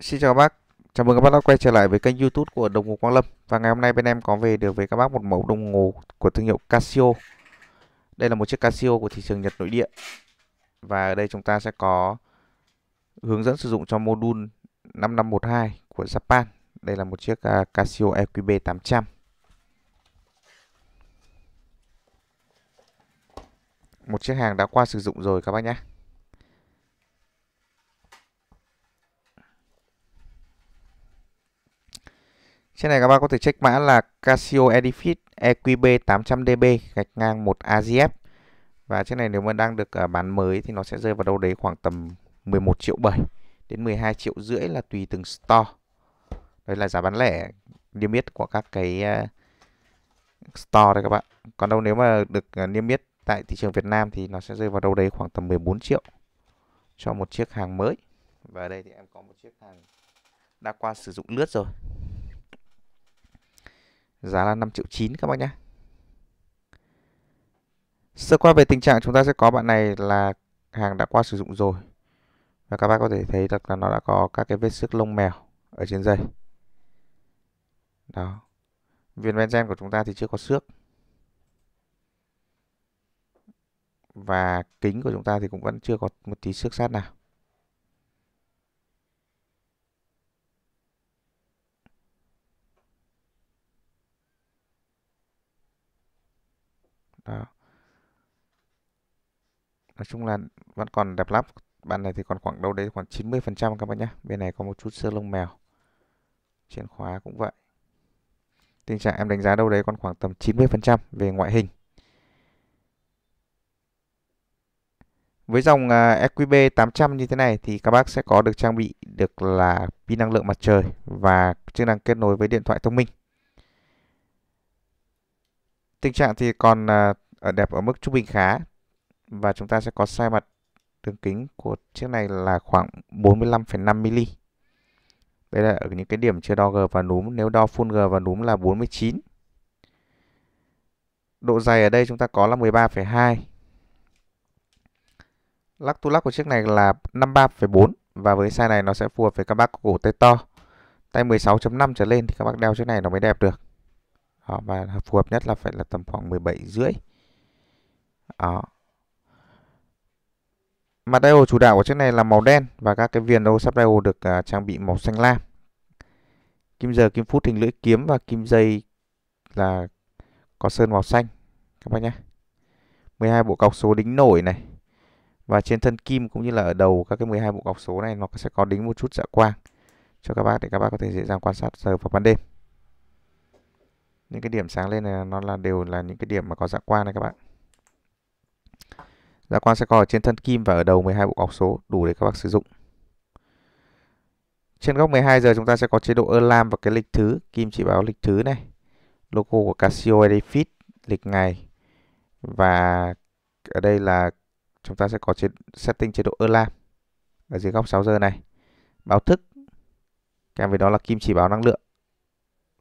Xin chào các bác, chào mừng các bác đã quay trở lại với kênh youtube của Đồng Hồ Quang Lâm Và ngày hôm nay bên em có về được với các bác một mẫu đồng hồ của thương hiệu Casio Đây là một chiếc Casio của thị trường Nhật nội địa Và ở đây chúng ta sẽ có hướng dẫn sử dụng cho module 5512 của Japan Đây là một chiếc à, Casio EQB 800 Một chiếc hàng đã qua sử dụng rồi các bác nhé Trên này các bạn có thể check mã là Casio edifice EQB 800DB gạch ngang 1 azf Và chiếc này nếu mà đang được à, bán mới thì nó sẽ rơi vào đâu đấy khoảng tầm 11 triệu 7 đến 12 triệu rưỡi là tùy từng store. đây là giá bán lẻ niêm yết của các cái à, store đây các bạn. Còn đâu nếu mà được à, niêm yết tại thị trường Việt Nam thì nó sẽ rơi vào đâu đấy khoảng tầm 14 triệu cho một chiếc hàng mới. Và ở đây thì em có một chiếc hàng đã qua sử dụng lướt rồi giá là 5 triệu 9 các bác nhé sơ qua về tình trạng chúng ta sẽ có bạn này là hàng đã qua sử dụng rồi và các bác có thể thấy được là nó đã có các cái vết xước lông mèo ở trên dây đó viên benzen của chúng ta thì chưa có xước và kính của chúng ta thì cũng vẫn chưa có một tí xước sát nào đó. nói chung là vẫn còn đẹp lắm bạn này thì còn khoảng đâu đấy khoảng 90 phần trăm các bạn nhé bên này có một chút sơ lông mèo trên khóa cũng vậy tình trạng em đánh giá đâu đấy còn khoảng tầm 90 phần trăm về ngoại hình Với dòng EQB à, 800 như thế này thì các bác sẽ có được trang bị được là pin năng lượng mặt trời và chức năng kết nối với điện thoại thông minh. Tình trạng thì còn à, ở đẹp ở mức trung bình khá và chúng ta sẽ có sai mặt đường kính của chiếc này là khoảng 45,5 mm. Đây là ở những cái điểm chưa đo G và núm, nếu đo full G và núm là 49. Độ dày ở đây chúng ta có là 13,2. Lắc tu lắc của chiếc này là 53,4 và với size này nó sẽ phù hợp với các bác cổ tay to. Tay 16.5 trở lên thì các bác đeo chiếc này nó mới đẹp được đó, ờ, và phù hợp nhất là phải là tầm khoảng 17 rưỡi đó mặt diode chủ đạo của chiếc này là màu đen và các cái viền đầu sắp diode được uh, trang bị màu xanh lam kim giờ kim phút hình lưỡi kiếm và kim dây là có sơn màu xanh các bác nhé 12 bộ cọc số đính nổi này và trên thân kim cũng như là ở đầu các cái 12 bộ cọc số này nó sẽ có đính một chút dạ quang cho các bác để các bác có thể dễ dàng quan sát giờ vào ban đêm những cái điểm sáng lên này nó là đều là những cái điểm mà có dạ quan này các bạn dạ quan sẽ có ở trên thân kim và ở đầu 12 bộ óc số đủ để các bác sử dụng trên góc 12 giờ chúng ta sẽ có chế độ alarm và cái lịch thứ kim chỉ báo lịch thứ này logo của Casio Edifit lịch ngày và ở đây là chúng ta sẽ có chế, setting chế độ alarm ở dưới góc 6 giờ này báo thức kèm với đó là kim chỉ báo năng lượng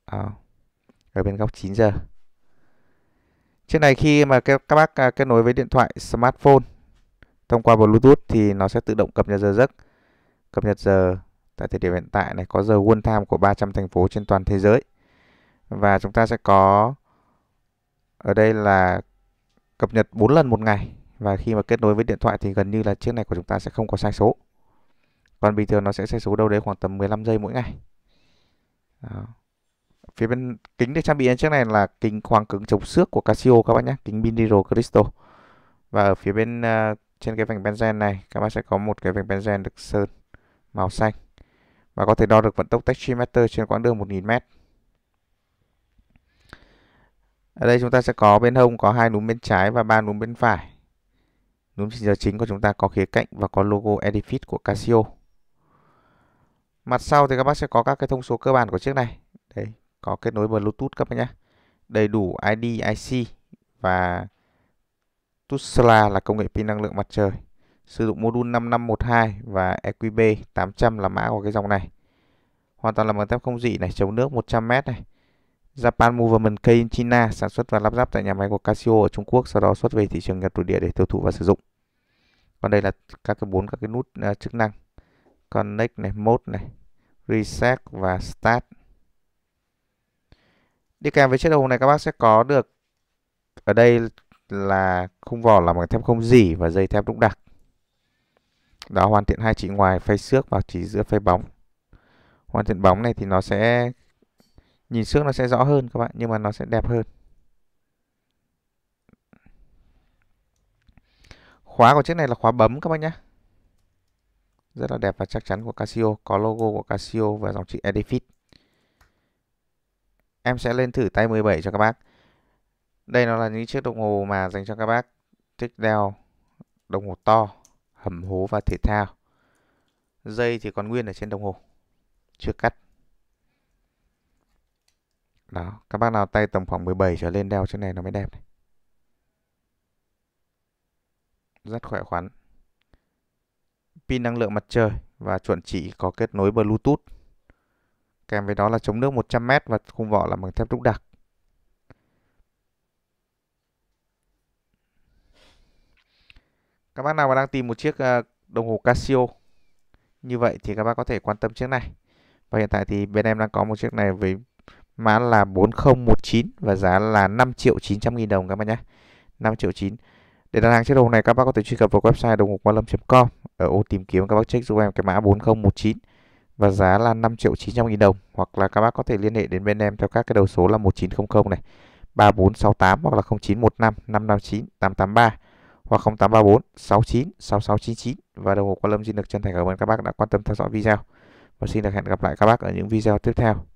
à ở bên góc 9 giờ. Chiếc này khi mà các bác à, kết nối với điện thoại smartphone thông qua Bluetooth thì nó sẽ tự động cập nhật giờ giấc. Cập nhật giờ tại thời điểm hiện tại này có giờ World Time của 300 thành phố trên toàn thế giới. Và chúng ta sẽ có ở đây là cập nhật 4 lần một ngày và khi mà kết nối với điện thoại thì gần như là chiếc này của chúng ta sẽ không có sai số. Còn bình thường nó sẽ sai số đâu đấy khoảng tầm 15 giây mỗi ngày. Đó phía bên kính được trang bị trên chiếc này là kính khoáng cứng chống xước của Casio các bác nhé kính binaural crystal và ở phía bên uh, trên cái vành benzen này các bác sẽ có một cái vành benzen được sơn màu xanh và có thể đo được vận tốc tachymeter trên quãng đường 1000m ở đây chúng ta sẽ có bên hông có hai núm bên trái và ba núm bên phải núm chỉ giờ chính của chúng ta có khía cạnh và có logo Edifit của Casio mặt sau thì các bác sẽ có các cái thông số cơ bản của chiếc này có kết nối Bluetooth các bạn nhé đầy đủ ID IC và Tesla là công nghệ pin năng lượng mặt trời sử dụng module 5512 và EQB 800 là mã của cái dòng này hoàn toàn là bằng thép không dị này chống nước 100m này Japan Movement K in China sản xuất và lắp ráp tại nhà máy của Casio ở Trung Quốc sau đó xuất về thị trường Nhật nội địa để tiêu thụ và sử dụng còn đây là các cái bốn các cái nút uh, chức năng connect này mode này reset và start Đi kèm với chiếc đồng hồ này các bác sẽ có được ở đây là khung vỏ là bằng thép không dỉ và dây thép đúc đặc. Đó hoàn thiện hai chỉ ngoài phay xước và chỉ giữa phay bóng. Hoàn thiện bóng này thì nó sẽ nhìn xước nó sẽ rõ hơn các bạn nhưng mà nó sẽ đẹp hơn. Khóa của chiếc này là khóa bấm các bạn nhé. Rất là đẹp và chắc chắn của Casio, có logo của Casio và dòng chữ Edifit. Em sẽ lên thử tay 17 cho các bác. Đây nó là những chiếc đồng hồ mà dành cho các bác thích đeo đồng hồ to, hầm hố và thể thao. Dây thì còn nguyên ở trên đồng hồ, chưa cắt. Đó, các bác nào tay tầm khoảng 17 trở lên đeo trên này nó mới đẹp này. Rất khỏe khoắn. Pin năng lượng mặt trời và chuẩn chỉ có kết nối Bluetooth kèm với đó là chống nước 100m và khung vỏ là bằng thép đúc đặc. Các bác nào mà đang tìm một chiếc ờ, đồng hồ Casio như vậy thì các bác có thể quan tâm chiếc này. Và hiện tại thì bên em đang có một chiếc này với mã là 4019 và giá là 5 triệu 900 nghìn đồng các bác nhé. 5 triệu 9. Để đặt hàng chiếc đồng hồ này các bác có thể truy cập vào website đồng hồ qua lâm.com ở ô tìm kiếm các bác check giúp em cái mã 4019 và giá là 5 triệu 900 nghìn đồng hoặc là các bác có thể liên hệ đến bên em theo các cái đầu số là 1900 này 3468 hoặc là 0915 559 883 hoặc 0834 69 6699 và đồng hồ Quang Lâm xin được chân thành cảm ơn các bác đã quan tâm theo dõi video và xin được hẹn gặp lại các bác ở những video tiếp theo.